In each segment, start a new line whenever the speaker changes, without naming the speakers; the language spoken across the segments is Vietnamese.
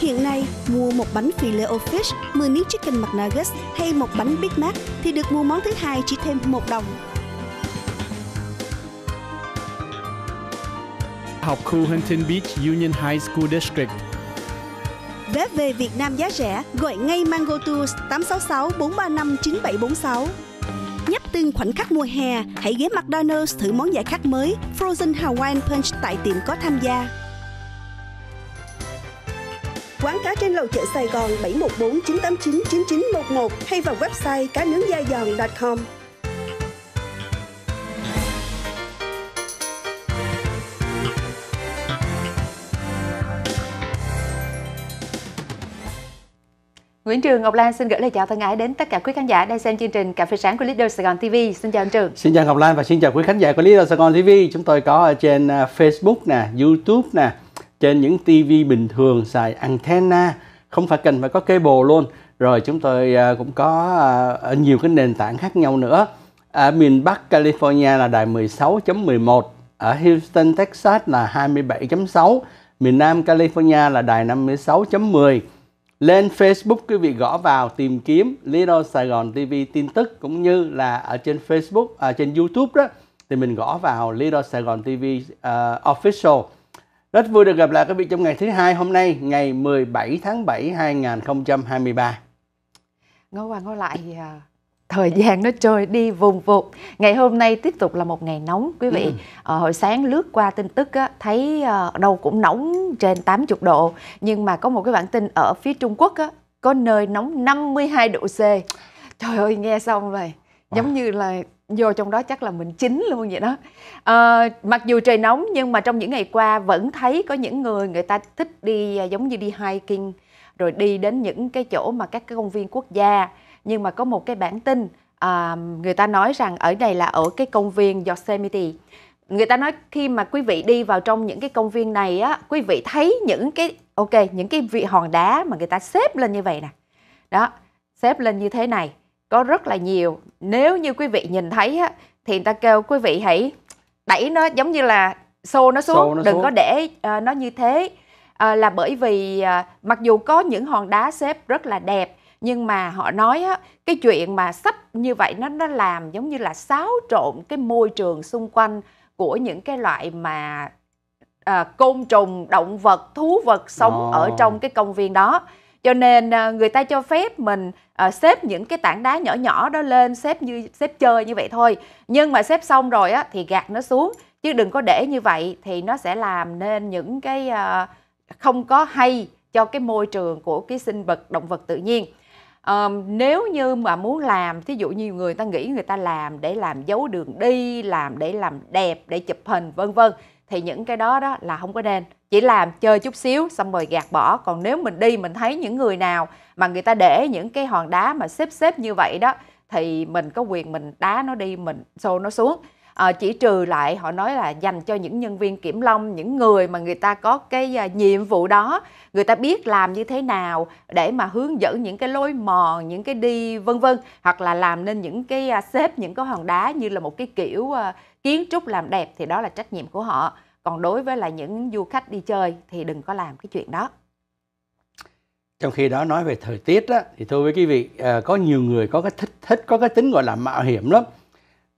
Hiện nay, mua một bánh filet o fish, 10 miếng chicken McNuggets hay một bánh Big Mac thì được mua món thứ hai chỉ thêm 1 đồng.
Học khu Huntington Beach Union High School District.
Vé về Việt Nam giá rẻ, gọi ngay Mango Tours 866 435 9746. Nhấp từng khoảnh khắc mùa hè, hãy ghé McDonald's thử món giải khát mới Frozen Hawaiian Punch tại tiệm có tham gia. Quán cá trên lầu chợ Sài Gòn 714 989 9911 hay vào website cá nướng da giòn.com. Nguyễn Trường Ngọc Lan xin gửi lời chào thân ái đến tất cả quý khán giả đang xem chương trình Cà phê sáng của Leader Sài Gòn TV. Xin chào anh Trường.
Xin chào Ngọc Lan và xin chào quý khán giả của Leader Sài Gòn TV. Chúng tôi có ở trên à, Facebook nè, YouTube nè, trên những tivi bình thường xài antenna không phải cần phải có cable luôn rồi chúng tôi à, cũng có à, ở nhiều cái nền tảng khác nhau nữa ở miền Bắc California là đài 16.11 ở Houston Texas là 27.6 miền Nam California là đài 56.10 lên Facebook quý vị gõ vào tìm kiếm Little Sài Gòn TV tin tức cũng như là ở trên Facebook ở à, trên YouTube đó thì mình gõ vào Little Sài Gòn TV uh, official rất vui được gặp lại quý vị trong ngày thứ hai hôm nay, ngày 17 tháng 7 2023.
Ngô Hoàng ngồi lại à,
thời gian nó trôi đi
vùng vụt. Ngày hôm nay tiếp tục là một ngày nóng quý vị. Ừ. Ờ, hồi sáng lướt qua tin tức thấy ờ, đâu cũng nóng trên 80 độ, nhưng mà có một cái bản tin ở phía Trung Quốc có nơi nóng 52 độ C. Trời ơi nghe xong rồi, wow. giống như là vô trong đó chắc là mình chính luôn vậy đó à, mặc dù trời nóng nhưng mà trong những ngày qua vẫn thấy có những người người ta thích đi à, giống như đi hiking rồi đi đến những cái chỗ mà các cái công viên quốc gia nhưng mà có một cái bản tin à, người ta nói rằng ở đây là ở cái công viên Yosemite người ta nói khi mà quý vị đi vào trong những cái công viên này á quý vị thấy những cái ok những cái vị hòn đá mà người ta xếp lên như vậy nè đó xếp lên như thế này có rất là nhiều nếu như quý vị nhìn thấy á, thì người ta kêu quý vị hãy đẩy nó giống như là xô nó xuống xô nó đừng xuống. có để uh, nó như thế uh, là bởi vì uh, mặc dù có những hòn đá xếp rất là đẹp nhưng mà họ nói á, cái chuyện mà sắp như vậy nó nó làm giống như là xáo trộn cái môi trường xung quanh của những cái loại mà à, côn trùng động vật thú vật sống oh. ở trong cái công viên đó cho nên à, người ta cho phép mình à, xếp những cái tảng đá nhỏ nhỏ đó lên xếp như xếp chơi như vậy thôi nhưng mà xếp xong rồi á, thì gạt nó xuống chứ đừng có để như vậy thì nó sẽ làm nên những cái à, không có hay cho cái môi trường của cái sinh vật động vật tự nhiên à, nếu như mà muốn làm thí dụ nhiều người ta nghĩ người ta làm để làm dấu đường đi làm để làm đẹp để chụp hình vân vân thì những cái đó đó là không có nên chỉ làm chơi chút xíu xong rồi gạt bỏ còn nếu mình đi mình thấy những người nào mà người ta để những cái hòn đá mà xếp xếp như vậy đó thì mình có quyền mình đá nó đi mình xô nó xuống à, chỉ trừ lại họ nói là dành cho những nhân viên kiểm long những người mà người ta có cái à, nhiệm vụ đó người ta biết làm như thế nào để mà hướng dẫn những cái lối mòn những cái đi vân vân hoặc là làm nên những cái à, xếp những cái hòn đá như là một cái kiểu à, kiến trúc làm đẹp thì đó là trách nhiệm của họ còn đối với là những du khách đi chơi thì đừng có làm cái chuyện đó
trong khi đó nói về thời tiết đó, thì thưa với quý vị à, có nhiều người có cái thích thích có cái tính gọi là mạo hiểm lắm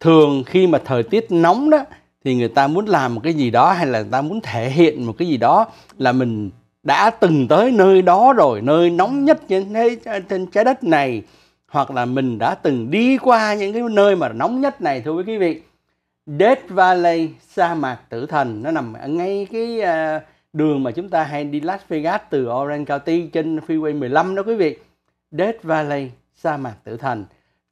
thường khi mà thời tiết nóng đó thì người ta muốn làm một cái gì đó hay là người ta muốn thể hiện một cái gì đó là mình đã từng tới nơi đó rồi nơi nóng nhất trên thế trên trái đất này hoặc là mình đã từng đi qua những cái nơi mà nóng nhất này thưa quý vị Death Valley sa mạc tử thần nó nằm ở ngay cái à, đường mà chúng ta hay đi Las Vegas từ Orange County trên Freeway 15 đó quý vị Death Valley sa mạc tử thần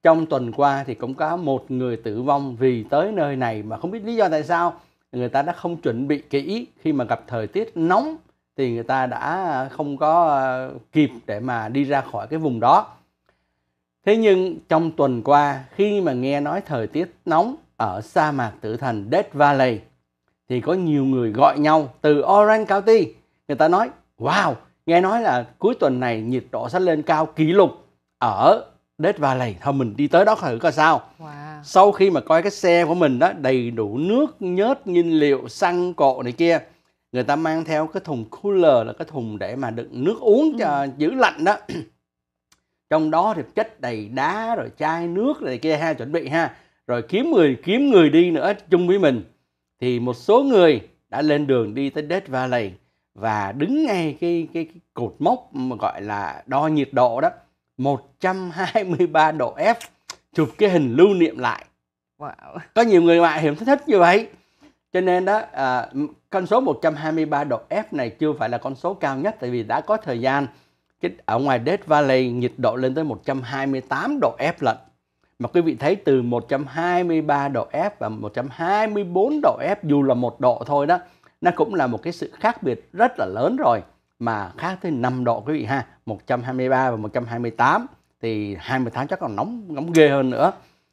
trong tuần qua thì cũng có một người tử vong vì tới nơi này mà không biết lý do tại sao người ta đã không chuẩn bị kỹ khi mà gặp thời tiết nóng thì người ta đã không có à, kịp để mà đi ra khỏi cái vùng đó thế nhưng trong tuần qua khi mà nghe nói thời tiết nóng ở sa mạc tử thành Death Valley thì có nhiều người gọi nhau từ Orange County. Người ta nói, wow, nghe nói là cuối tuần này nhiệt độ sẽ lên cao kỷ lục ở Death Valley. Thôi mình đi tới đó thử coi sao. Wow. Sau khi mà coi cái xe của mình đó đầy đủ nước, nhớt, nhiên liệu, xăng, cộ này kia. Người ta mang theo cái thùng cooler là cái thùng để mà đựng nước uống cho ừ. giữ lạnh đó. Trong đó thì chất đầy đá rồi chai nước rồi kia ha chuẩn bị ha rồi kiếm người kiếm người đi nữa chung với mình thì một số người đã lên đường đi tới Death Valley và đứng ngay cái cái, cái cột mốc mà gọi là đo nhiệt độ đó 123 độ F chụp cái hình lưu niệm lại wow. có nhiều người ngoại hiểm thích như vậy cho nên đó à, con số 123 độ F này chưa phải là con số cao nhất tại vì đã có thời gian cái ở ngoài Death Valley nhiệt độ lên tới 128 độ F lận mà quý vị thấy từ 123 độ F và 124 độ F dù là một độ thôi đó, nó cũng là một cái sự khác biệt rất là lớn rồi mà khác tới 5 độ quý vị ha, 123 và 128 thì 28 chắc còn nóng nóng ghê hơn nữa.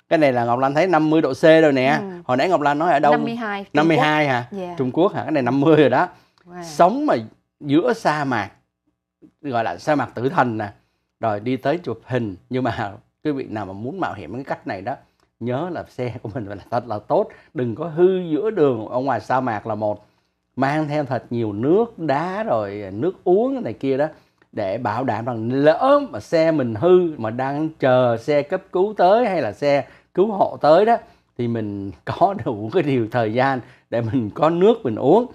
Cái này là Ngọc Lan thấy 50 độ C rồi nè. Ừ. Hồi nãy Ngọc Lan nói ở đâu? 52. 52 Quốc. hả? Yeah. Dạ. Trung Quốc hả? Cái này 50 rồi đó. Wow. Sống mà giữa sa mạc gọi là sa mạc tử thần nè. Rồi đi tới chụp hình nhưng mà quý vị nào mà muốn mạo hiểm cái cách này đó nhớ là xe của mình phải là thật là tốt đừng có hư giữa đường ở ngoài sa mạc là một mang theo thật nhiều nước đá rồi nước uống này kia đó để bảo đảm rằng lỡ mà xe mình hư mà đang chờ xe cấp cứu tới hay là xe cứu hộ tới đó thì mình có đủ cái điều thời gian để mình có nước mình uống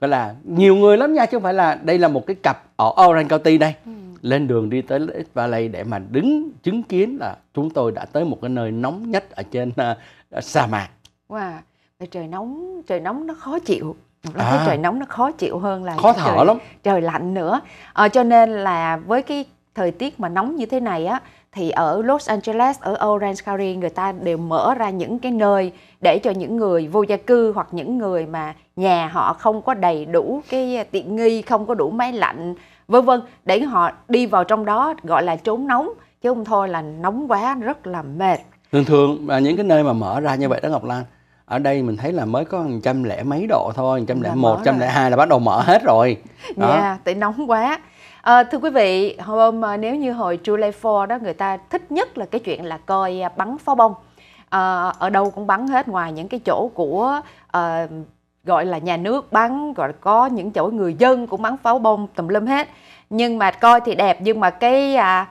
gọi là nhiều người lắm nha chứ không phải là đây là một cái cặp ở Orange County đây ừ lên đường đi tới Lake Valley để mà đứng chứng kiến là chúng tôi đã tới một cái nơi nóng nhất ở trên uh, sa mạc.
Wow, trời nóng, trời nóng nó khó chịu. Ngọc à. thấy trời nóng nó khó chịu hơn là khó thở trời, lắm. trời lạnh nữa. À, cho nên là với cái thời tiết mà nóng như thế này á thì ở Los Angeles, ở Orange County người ta đều mở ra những cái nơi để cho những người vô gia cư hoặc những người mà nhà họ không có đầy đủ cái tiện nghi, không có đủ máy lạnh vân vân để họ đi vào trong đó gọi là trốn nóng chứ không thôi là nóng quá rất là mệt
thường thường là những cái nơi mà mở ra như vậy đó ngọc lan ở đây mình thấy là mới có trăm lẻ mấy độ thôi trăm lẻ một trăm lẻ hai là bắt đầu mở hết rồi dạ yeah,
tại nóng quá à, thưa quý vị hôm ờ, nếu như hồi July 4 đó người ta thích nhất là cái chuyện là coi à, bắn pháo bông à, ở đâu cũng bắn hết ngoài những cái chỗ của uh, gọi là nhà nước bắn gọi là có những chỗ người dân cũng bắn pháo bông tùm lum hết nhưng mà coi thì đẹp nhưng mà cái à,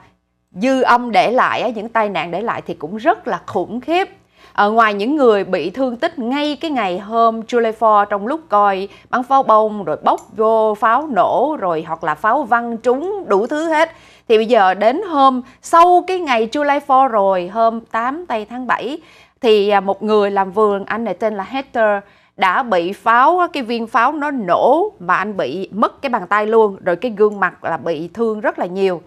dư âm để lại những tai nạn để lại thì cũng rất là khủng khiếp ở ờ, ngoài những người bị thương tích ngay cái ngày hôm July 4 trong lúc coi bắn pháo bông rồi bốc vô pháo nổ rồi hoặc là pháo văng trúng đủ thứ hết thì bây giờ đến hôm sau cái ngày July 4 rồi hôm 8 tây tháng 7 thì à, một người làm vườn anh này tên là Hector đã bị pháo cái viên pháo nó nổ mà anh bị mất cái bàn tay luôn rồi cái gương mặt là bị thương rất là nhiều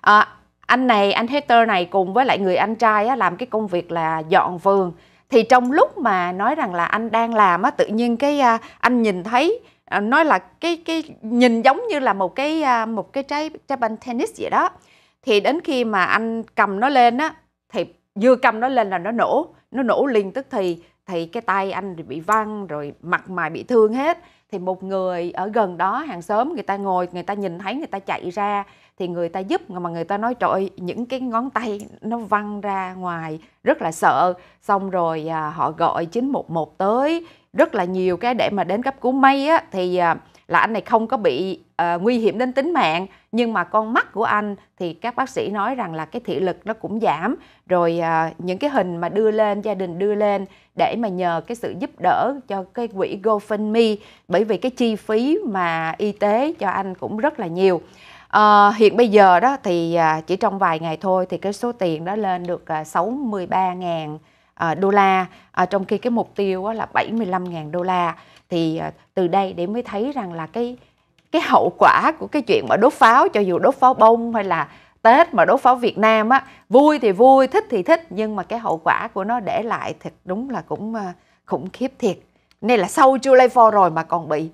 à, anh này anh hater này cùng với lại người anh trai á, làm cái công việc là dọn vườn thì trong lúc mà nói rằng là anh đang làm á tự nhiên cái à, anh nhìn thấy à, nói là cái cái nhìn giống như là một cái à, một cái trái trái banh tennis vậy đó thì đến khi mà anh cầm nó lên á thì vừa cầm nó lên là nó nổ nó nổ liền tức thì thì cái tay anh bị văng rồi mặt mày bị thương hết thì một người ở gần đó hàng xóm người ta ngồi người ta nhìn thấy người ta chạy ra thì người ta giúp mà người ta nói trội những cái ngón tay nó văng ra ngoài rất là sợ xong rồi à, họ gọi 911 tới rất là nhiều cái để mà đến cấp cứu may á thì à, là anh này không có bị uh, nguy hiểm đến tính mạng nhưng mà con mắt của anh thì các bác sĩ nói rằng là cái thị lực nó cũng giảm rồi uh, những cái hình mà đưa lên gia đình đưa lên để mà nhờ cái sự giúp đỡ cho cái quỹ GoFundMe bởi vì cái chi phí mà y tế cho anh cũng rất là nhiều À, hiện bây giờ đó thì à, chỉ trong vài ngày thôi thì cái số tiền đó lên được à, 63.000 à, đô la trong khi cái mục tiêu á, là 75.000 đô la thì à, từ đây để mới thấy rằng là cái cái hậu quả của cái chuyện mà đốt pháo cho dù đốt pháo bông hay là Tết mà đốt pháo Việt Nam á vui thì vui thích thì thích nhưng mà cái hậu quả của nó để lại thật đúng là cũng à, khủng khiếp thiệt nên là sau July 4 rồi mà còn bị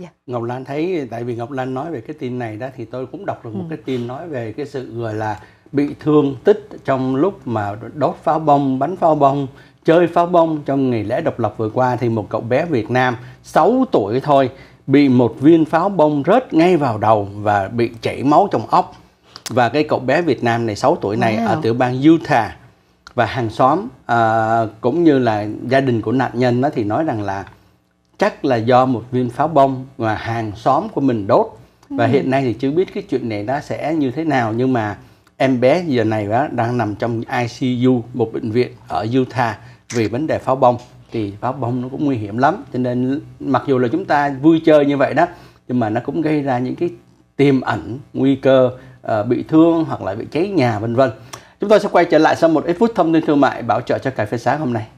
Yeah.
Dạ. Ngọc Lan thấy tại vì Ngọc Lan nói về cái tin này đó thì tôi cũng đọc được một ừ. cái tin nói về cái sự gọi là bị thương tích trong lúc mà đốt pháo bông bắn pháo bông chơi pháo bông trong ngày lễ độc lập vừa qua thì một cậu bé Việt Nam 6 tuổi thôi bị một viên pháo bông rớt ngay vào đầu và bị chảy máu trong óc. Và cái cậu bé Việt Nam này 6 tuổi này wow. ở tiểu bang Utah và hàng xóm à, cũng như là gia đình của nạn nhân nó thì nói rằng là chắc là do một viên pháo bông mà hàng xóm của mình đốt và ừ. hiện nay thì chưa biết cái chuyện này nó sẽ như thế nào nhưng mà em bé giờ này đó đang nằm trong ICU một bệnh viện ở Utah vì vấn đề pháo bông thì pháo bông nó cũng nguy hiểm lắm cho nên mặc dù là chúng ta vui chơi như vậy đó nhưng mà nó cũng gây ra những cái tiềm ẩn nguy cơ uh, bị thương hoặc là bị cháy nhà vân vân chúng tôi sẽ quay trở lại sau một ít phút thông tin thương mại bảo trợ cho cà phê sáng hôm nay